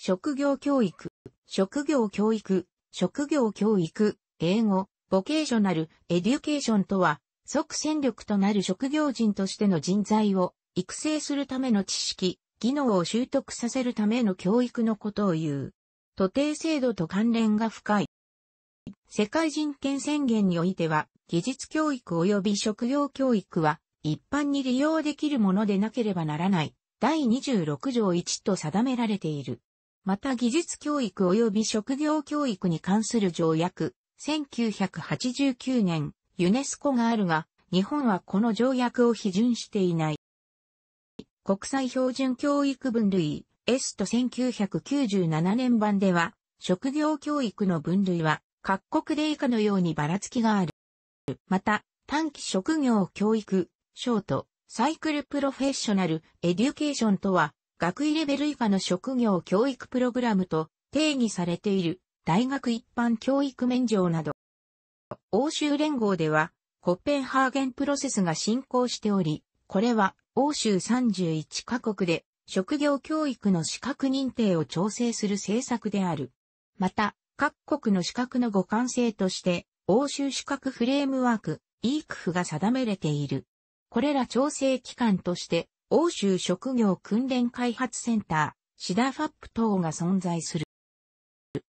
職業教育、職業教育、職業教育、英語、ボケーショナル、エデュケーションとは、即戦力となる職業人としての人材を育成するための知識、技能を習得させるための教育のことを言う。徒弟制度と関連が深い。世界人権宣言においては、技術教育及び職業教育は、一般に利用できるものでなければならない、第26条1と定められている。また技術教育及び職業教育に関する条約、1989年、ユネスコがあるが、日本はこの条約を批准していない。国際標準教育分類、S と1997年版では、職業教育の分類は、各国で以下のようにばらつきがある。また、短期職業教育、ショート、サイクルプロフェッショナル、エデュケーションとは、学位レベル以下の職業教育プログラムと定義されている大学一般教育免状など。欧州連合ではコッペンハーゲンプロセスが進行しており、これは欧州31カ国で職業教育の資格認定を調整する政策である。また、各国の資格の互換性として、欧州資格フレームワーク、イークフが定めれている。これら調整機関として、欧州職業訓練開発センター、シダファップ等が存在する。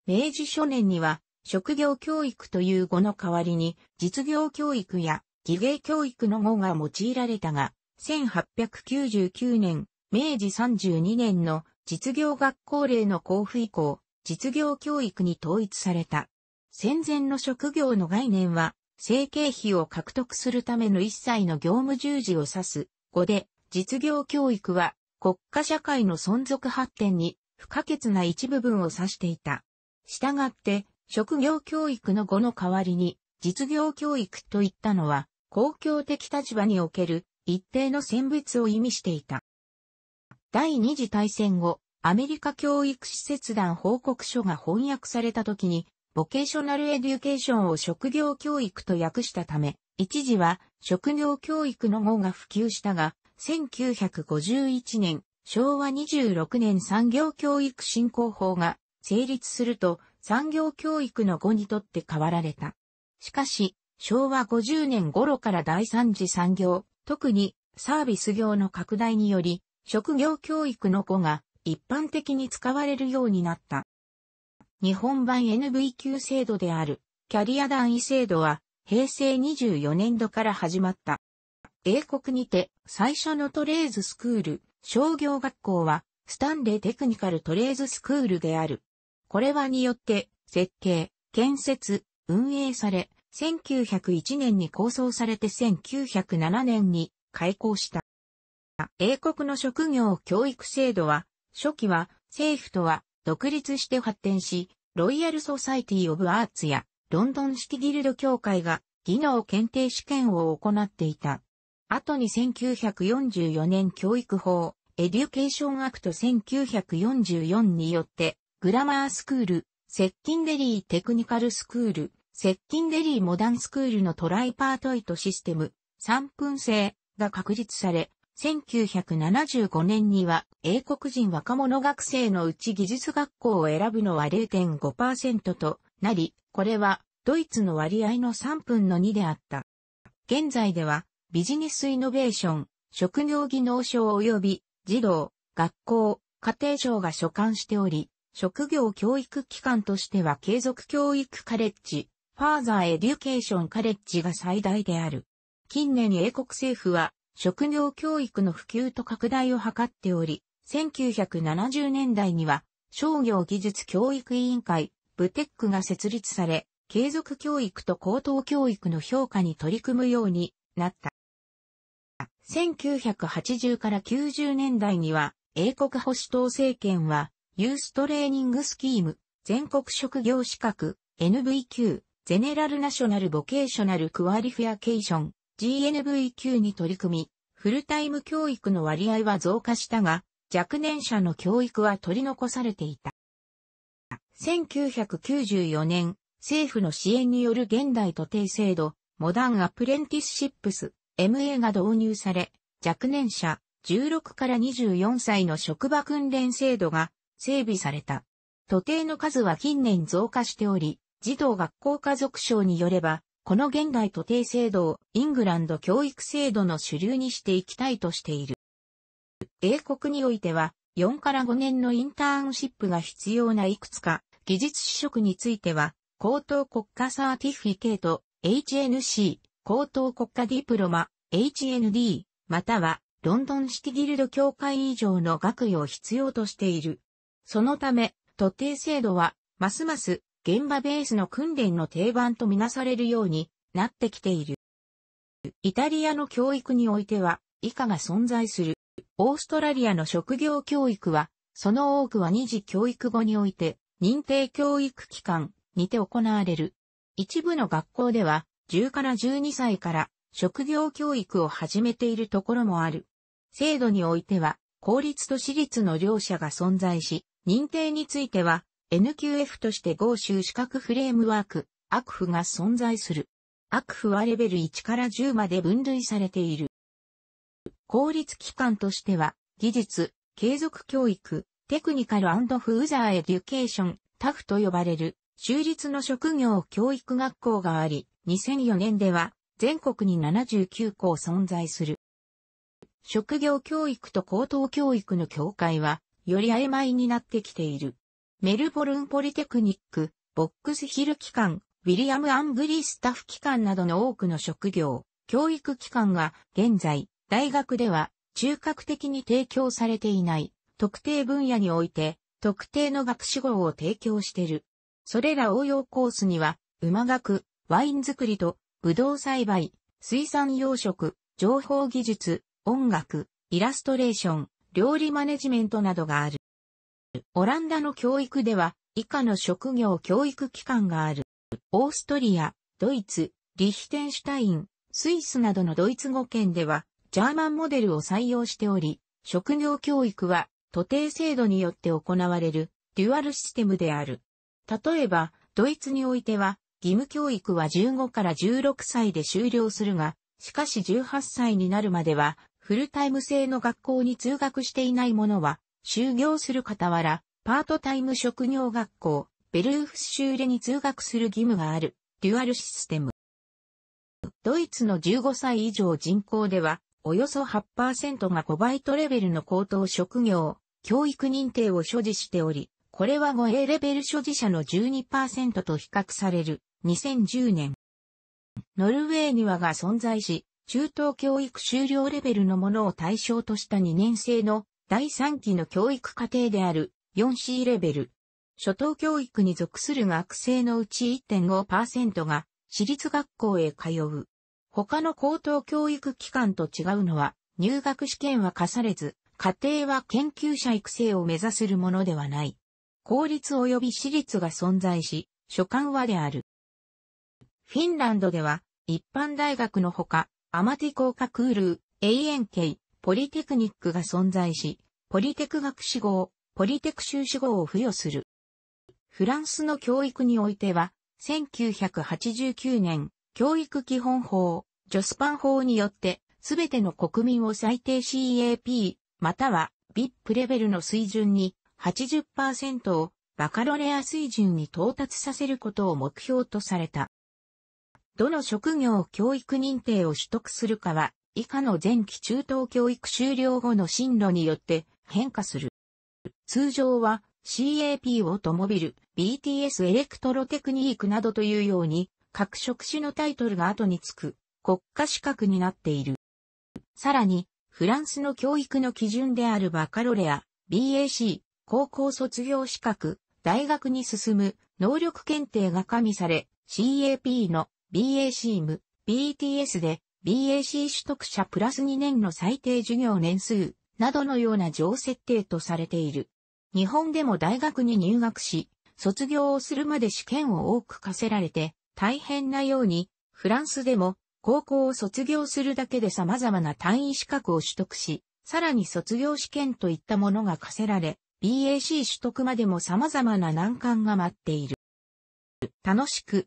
明治初年には、職業教育という語の代わりに、実業教育や技芸教育の語が用いられたが、1899年、明治32年の実業学校令の交付以降、実業教育に統一された。戦前の職業の概念は、生計費を獲得するための一切の業務従事を指す語で、実業教育は国家社会の存続発展に不可欠な一部分を指していた。したがって、職業教育の語の代わりに、実業教育といったのは、公共的立場における一定の選別を意味していた。第二次大戦後、アメリカ教育施設団報告書が翻訳された時に、ボケーショナルエデュケーションを職業教育と訳したため、一時は職業教育の語が普及したが、1951年、昭和26年産業教育振興法が成立すると産業教育の語にとって変わられた。しかし、昭和50年頃から第三次産業、特にサービス業の拡大により、職業教育の語が一般的に使われるようになった。日本版 NV q 制度であるキャリア団位制度は平成24年度から始まった。英国にて最初のトレーズスクール、商業学校は、スタンレーテクニカルトレーズスクールである。これはによって、設計、建設、運営され、1901年に構想されて1907年に開校した。英国の職業教育制度は、初期は政府とは独立して発展し、ロイヤルソサイティオブアーツやロンドン式ギルド協会が技能検定試験を行っていた。後に1944年教育法、エデュケーションアクト1944によって、グラマースクール、接近デリーテクニカルスクール、接近デリーモダンスクールのトライパートイトシステム、3分制が確立され、1975年には英国人若者学生のうち技術学校を選ぶのは0.5%となり、これはドイツの割合の3分の2であった。現在ではビジネスイノベーション、職業技能賞及び児童、学校、家庭省が所管しており、職業教育機関としては継続教育カレッジ、ファーザーエデュケーションカレッジが最大である。近年英国政府は職業教育の普及と拡大を図っており、1970年代には商業技術教育委員会、ブテックが設立され、継続教育と高等教育の評価に取り組むようになった。1980から90年代には、英国保守党政権は、ユーストレーニングスキーム、全国職業資格、NVQ、ゼネラルナショナルボケーショナルクワリフィアケーション、GNVQ に取り組み、フルタイム教育の割合は増加したが、若年者の教育は取り残されていた。1994年、政府の支援による現代徒弟制度、モダンアプレンティスシップス、MA が導入され、若年者16から24歳の職場訓練制度が整備された。徒弟の数は近年増加しており、児童学校家族省によれば、この現代徒弟制度をイングランド教育制度の主流にしていきたいとしている。英国においては、4から5年のインターンシップが必要ないくつか、技術試職については、高等国家サーティフィケート、HNC、高等国家ディプロマ、HND、または、ロンドン式ギルド協会以上の学位を必要としている。そのため、特定制度は、ますます現場ベースの訓練の定番とみなされるようになってきている。イタリアの教育においては、以下が存在する。オーストラリアの職業教育は、その多くは二次教育後において、認定教育機関にて行われる。一部の学校では、10から12歳から職業教育を始めているところもある。制度においては、公立と私立の両者が存在し、認定については、NQF として合衆資格フレームワーク、悪フが存在する。悪フはレベル1から10まで分類されている。公立機関としては、技術、継続教育、テクニカルフーザーエデュケーション、タフと呼ばれる、州立の職業教育学校があり、2004年では全国に79校存在する。職業教育と高等教育の境界は、より曖昧になってきている。メルボルンポリテクニック、ボックスヒル機関、ウィリアム・アンブリースタッフ機関などの多くの職業、教育機関が現在、大学では中核的に提供されていない特定分野において特定の学士号を提供している。それら応用コースには、馬学、ワイン作りと、ブドウ栽培、水産養殖、情報技術、音楽、イラストレーション、料理マネジメントなどがある。オランダの教育では、以下の職業教育機関がある。オーストリア、ドイツ、リヒテンシュタイン、スイスなどのドイツ語圏では、ジャーマンモデルを採用しており、職業教育は、徒弟制度によって行われる、デュアルシステムである。例えば、ドイツにおいては、義務教育は15から16歳で終了するが、しかし18歳になるまでは、フルタイム制の学校に通学していない者は、就業する傍ら、パートタイム職業学校、ベルーフス州レに通学する義務がある、デュアルシステム。ドイツの15歳以上人口では、およそ8%が5バイトレベルの高等職業、教育認定を所持しており、これは 5A レベル所持者の12%と比較される。2010年。ノルウェーにはが存在し、中等教育修了レベルのものを対象とした2年生の第3期の教育課程である 4C レベル。初等教育に属する学生のうち1.5%が私立学校へ通う。他の高等教育機関と違うのは、入学試験は課されず、家庭は研究者育成を目指するものではない。公立及び私立が存在し、所管はである。フィンランドでは、一般大学のほか、アマティ工科クール、ANK、ポリテクニックが存在し、ポリテク学士号、ポリテク修士号を付与する。フランスの教育においては、1989年、教育基本法、ジョスパン法によって、すべての国民を最低 CAP、または VIP レベルの水準に80%をバカロレア水準に到達させることを目標とされた。どの職業教育認定を取得するかは、以下の前期中等教育終了後の進路によって変化する。通常は CAP オートモビル、BTS エレクトロテクニークなどというように、各職種のタイトルが後につく国家資格になっている。さらに、フランスの教育の基準であるバカロレア、BAC、高校卒業資格、大学に進む能力検定が加味され、CAP の BAC m BTS で BAC 取得者プラス2年の最低授業年数などのような上設定とされている。日本でも大学に入学し、卒業をするまで試験を多く課せられて、大変なように、フランスでも高校を卒業するだけで様々な単位資格を取得し、さらに卒業試験といったものが課せられ、BAC 取得までも様々な難関が待っている。楽しく、